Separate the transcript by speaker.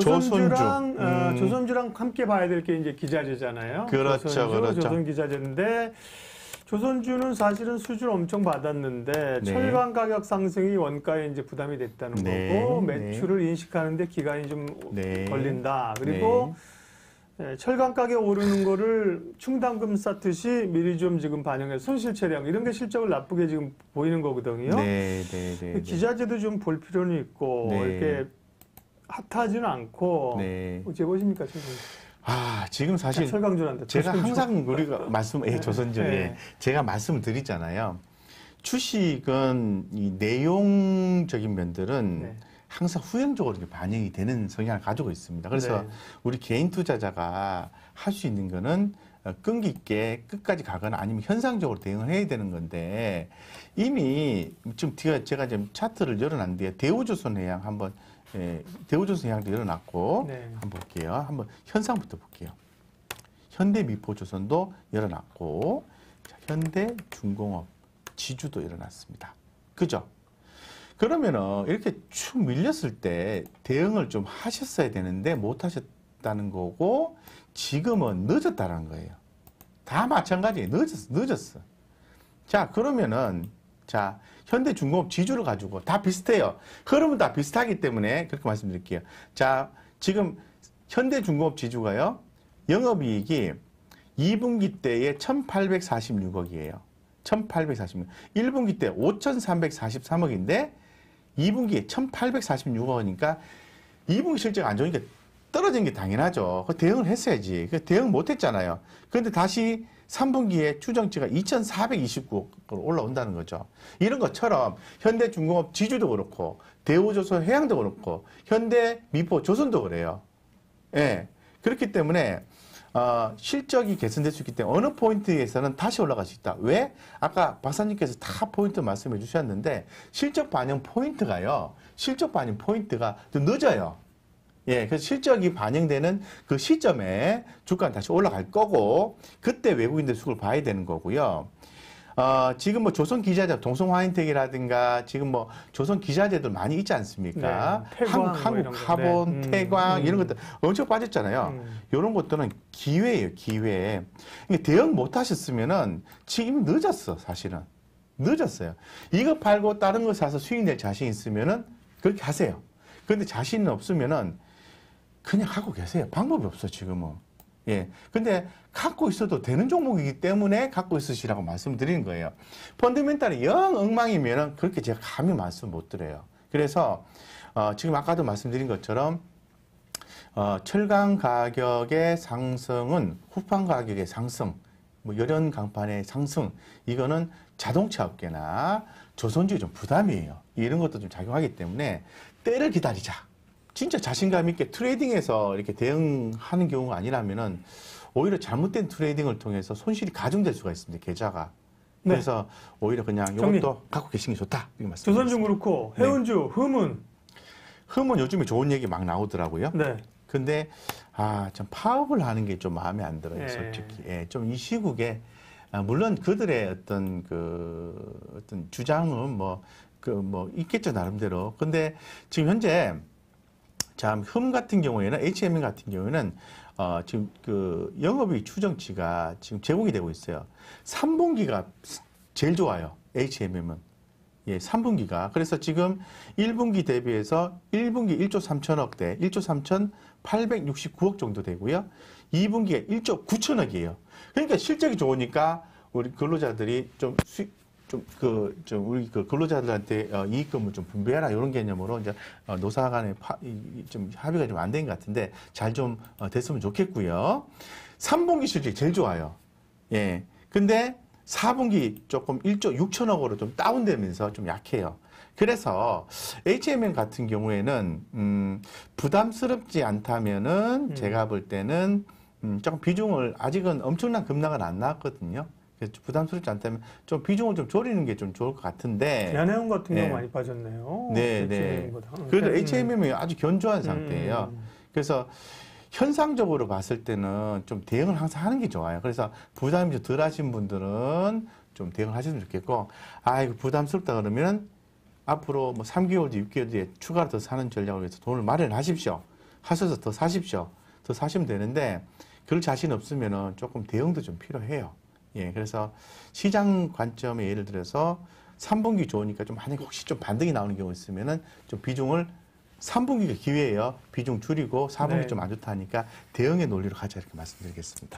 Speaker 1: 조선주랑 어, 음. 어, 조선주랑 함께 봐야 될 게 이제 기자재잖아요. 그렇죠, 조선주, 그렇죠. 조선 기자재인데 조선주는 사실은 수주를 엄청 받았는데 네. 철강 가격 상승이 원가에 이제 부담이 됐다는 네. 거고 네. 매출을 네. 인식하는데 기간이 좀 네. 걸린다. 그리고 네. 예, 철강 가격 오르는 거를 충당금 쌓듯이 미리 좀 지금 반영해 손실 체량 이런 게 실적을 나쁘게 지금 보이는 거거든요. 네, 네, 네, 기자재도 좀 볼 필요는 있고 이렇게 핫하지는 않고 네. 어찌 보십니까 지금?
Speaker 2: 아 지금 사실 철강주란다. 제가 조선주. 항상 우리가 네. 말씀, 예, 조선주, 네. 제가 말씀드리잖아요. 추식은이 내용적인 면들은 네. 항상 후행적으로 반영이 되는 성향을 가지고 있습니다. 그래서 네. 우리 개인 투자자가 할 수 있는 거는 어, 끈기 있게 끝까지 가거나 아니면 현상적으로 대응을 해야 되는 건데 이미 지금 제가 지금 차트를 열어놨는데 대우조선 해양 한번 예, 대우조선 해양도 열어놨고 네. 한번 볼게요. 한번 현상부터 볼게요. 현대 미포조선도 열어놨고 자, 현대 중공업 지주도 열어놨습니다. 그죠? 그러면은 이렇게 쭉 밀렸을 때 대응을 좀 하셨어야 되는데 못 하셨. 있다는 거고 지금은 늦었다는 거예요. 다 마찬가지예요. 늦었어. 늦었어. 자, 그러면은 자, 현대중공업 지주를 가지고 다 비슷해요. 흐름은 다 비슷하기 때문에 그렇게 말씀드릴게요. 자, 지금 현대중공업 지주가요. 영업이익이 2분기 때에 1846억이에요. 1846억. 1분기 때 5343억인데 2분기에 1846억이니까 2분기 실적 안 좋으니까 떨어진 게 당연하죠. 그 대응을 했어야지. 그 대응 못 했잖아요. 그런데 다시 3분기에 추정치가 2,429로 억으 올라온다는 거죠. 이런 것처럼 현대중공업 지주도 그렇고 대우조선 해양도 그렇고 현대 미포 조선도 그래요. 예. 그렇기 때문에 어, 실적이 개선될 수 있기 때문에 어느 포인트에서는 다시 올라갈 수 있다. 왜? 아까 박사님께서 다 포인트 말씀해 주셨는데 실적 반영 포인트가요. 실적 반영 포인트가 좀 늦어요. 예, 그 실적이 반영되는 그 시점에 주가는 다시 올라갈 거고 그때 외국인들 수급을 봐야 되는 거고요. 어, 지금 뭐 조선 기자재, 동성화인텍이라든가 지금 뭐 조선 기자재들 많이 있지 않습니까? 네, 태광, 뭐 한국, 한국 카본, 네. 음, 태광 음. 이런 것들 엄청 빠졌잖아요. 음. 이런 것들은 기회예요, 기회. 그러니까 대응 못 하셨으면은 지금 늦었어, 사실은. 늦었어요. 이거 팔고 다른 거 사서 수익 낼 자신 있으면은 그렇게 하세요. 근데 자신 은 없으면은 그냥 하고 계세요. 방법이 없어 지금은. 예. 근데 갖고 있어도 되는 종목이기 때문에 갖고 있으시라고 말씀드리는 거예요. 펀드멘탈이 영 엉망이면은 그렇게 제가 감히 말씀 못 드려요. 그래서 어, 지금 아까도 말씀드린 것처럼 어, 철강 가격의 상승은 후판 가격의 상승, 뭐 열연 강판의 상승 이거는 자동차 업계나 조선주의 좀 부담이에요. 이런 것도 좀 작용하기 때문에 때를 기다리자. 진짜 자신감 있게 트레이딩에서 이렇게 대응하는 경우가 아니라면은 오히려 잘못된 트레이딩을 통해서 손실이 가중될 수가 있습니다. 계좌가. 네. 그래서 오히려 그냥 정리. 이것도 갖고 계시는 게 좋다. 이렇게 말씀. 조선중 그렇고 네. 해운주, 네. 흠은 흠은 요즘에 좋은 얘기 막 나오더라고요. 네. 근데 아, 참 파업을 하는 게 좀 마음에 안 들어요, 네. 솔직히. 예, 좀 이 시국에 아, 물론 그들의 어떤 그 어떤 주장은 뭐 그뭐 그뭐 있겠죠 나름대로. 근데 지금 현재 자, 흠 같은 경우에는 HMM 같은 경우에는 어, 지금 그 영업이익 추정치가 지금 제공이 되고 있어요. 3분기가 제일 좋아요. HMM은. 예, 3분기가. 그래서 지금 1분기 대비해서 1분기 1조 3천억 대 1조 3천 869억 정도 되고요. 2분기에 1조 9천억이에요. 그러니까 실적이 좋으니까 우리 근로자들이 좀 수익, 좀그좀 그, 좀 우리 그 근로자들한테 어, 이익금을 좀 분배하라 이런 개념으로 이제 어, 노사 간의 파, 이, 좀 합의가 좀 안 된 것 같은데 잘좀 어, 됐으면 좋겠고요. 3분기 실적이 제일 좋아요. 예. 근데 4분기 조금 1조 6천억으로 좀 다운되면서 좀 약해요. 그래서 HMM 같은 경우에는 음, 부담스럽지 않다면은 음. 제가 볼 때는 음, 조금 비중을 아직은 엄청난 급락은 안 나왔거든요. 부담스럽지 않다면 좀 비중을 좀 줄이는 게 좀 좋을 것 같은데. 대한해운 같은 네. 경우 많이
Speaker 1: 빠졌네요. 네, 네. 어, 그래도 그러니까, 음. HMM이
Speaker 2: 아주 견조한 상태예요. 음, 음. 그래서 현상적으로 봤을 때는 좀 대응을 항상 하는 게 좋아요. 그래서 부담이 좀 덜하신 분들은 좀 대응을 하시면 좋겠고, 아 이거 부담스럽다 그러면 앞으로 뭐 3개월 뒤, 6개월 뒤에 추가로 더 사는 전략을 위해서 돈을 마련하십시오. 하셔서 더 사십시오. 더 사시면 되는데 그럴 자신 없으면 조금 대응도 좀 필요해요. 예, 그래서 시장 관점에 예를 들어서 3분기 좋으니까 좀 만약에 혹시 좀 반등이 나오는 경우 있으면은 좀 비중을 3분기가 기회예요. 비중 줄이고 4분기 네. 좀안 좋다니까 하 대응의 논리로 가자 이렇게 말씀드리겠습니다.